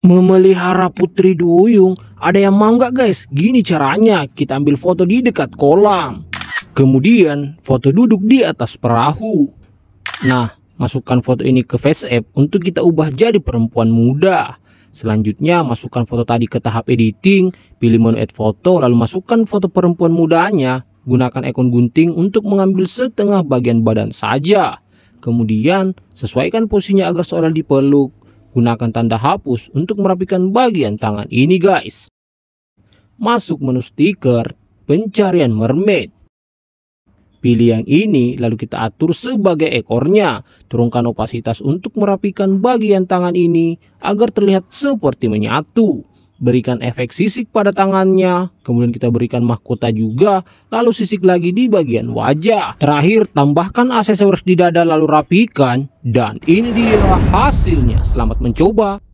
Memelihara putri duyung, ada yang mau nggak guys? Gini caranya, kita ambil foto di dekat kolam. Kemudian foto duduk di atas perahu. Nah, masukkan foto ini ke face app untuk kita ubah jadi perempuan muda. Selanjutnya, masukkan foto tadi ke tahap editing, pilih menu add foto, lalu masukkan foto perempuan mudanya. Gunakan ekon gunting untuk mengambil setengah bagian badan saja. Kemudian, sesuaikan posisinya agar seolah dipeluk. Gunakan tanda hapus untuk merapikan bagian tangan ini guys. Masuk menu stiker, pencarian mermaid. Pilih yang ini lalu kita atur sebagai ekornya. Turunkan opasitas untuk merapikan bagian tangan ini agar terlihat seperti menyatu berikan efek sisik pada tangannya, kemudian kita berikan mahkota juga, lalu sisik lagi di bagian wajah. Terakhir, tambahkan aksesoris di dada lalu rapikan, dan ini dia hasilnya. Selamat mencoba.